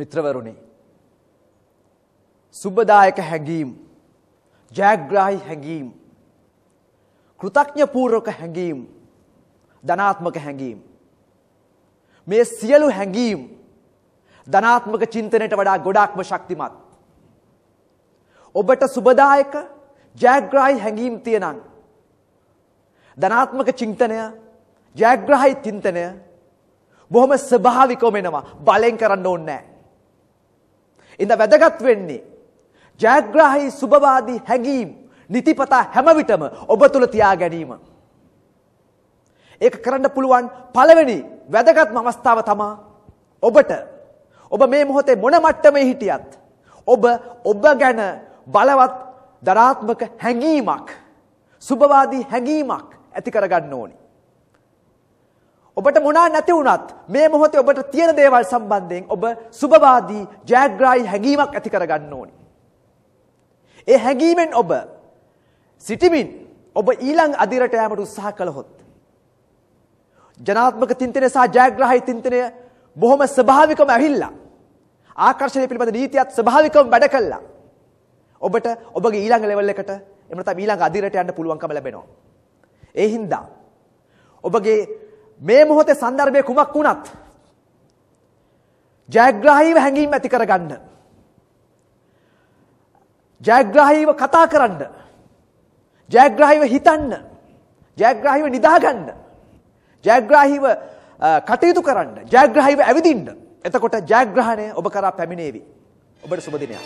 මිත්‍රවරුනි සුබදායක හැඟීම් ජයග්‍රාහි හැඟීම් කෘතඥපූර්වක හැඟීම් ධනාත්මක හැඟීම් මේ සියලු හැඟීම් ධනාත්මක චින්තනයට වඩා ගොඩාක්ම ශක්තිමත් ඔබට සුබදායක ජයග්‍රාහි හැඟීම් තියෙනං ධනාත්මක චින්තනය ජයග්‍රහයි චින්තනය බොහොම ස්වභාවිකවම එනවා බලෙන් කරන්න ඕනේ නැහැ ඉඳ වැදගත් වෙන්නේ ජයග්‍රාහී සුභවාදී හැඟීම් නිතිපතා හැම විටම ඔබ තුල තියා ගැනීම. ඒක කරන්න පුළුවන් පළවෙනි වැදගත්ම අවස්ථාව තමා ඔබට ඔබ මේ මොහොතේ මොන මට්ටමේ හිටියත් ඔබ ඔබ ගැන බලවත් දරාත්මක හැඟීමක් සුභවාදී හැඟීමක් ඇති කරගන්න ඕනි. ඔබට මොනා නැති වුණත් මේ මොහොතේ ඔබට තියෙන දේවල් සම්බන්ධයෙන් ඔබ සුබවාදී ජයග්‍රාහී හැඟීමක් ඇති කරගන්න ඕනි. ඒ හැඟීමෙන් ඔබ සිටිමින් ඔබ ඊළඟ අදිරට යෑමට උත්සාහ කළහොත් ජනාත්මක තින්තනය සහ ජයග්‍රාහී තින්තනය බොහොම ස්වභාවිකවම ඇවිල්ලා ආකර්ෂණය පිළිබඳ නීතියත් ස්වභාවිකවම වැඩ කළා. ඔබට ඔබගේ ඊළඟ ලෙවල් එකට එහෙම නැත්නම් ඊළඟ අදිරට යන්න පුළුවන්කම ලැබෙනවා. ඒ හින්දා ඔබගේ මේ මොහොතේ સંદર્ભය කුමක් වුණත් ජයග්‍රාහීව හැඟීම් ඇති කරගන්න. ජයග්‍රාහීව කතා කරන්න. ජයග්‍රාහීව හිතන්න. ජයග්‍රාහීව නිදාගන්න. ජයග්‍රාහීව කටයුතු කරන්න. ජයග්‍රාහීව ඇවිදින්න. එතකොට ජයග්‍රහණය ඔබ කරා පැමිණේවි. ඔබට සුබ දිනයක්.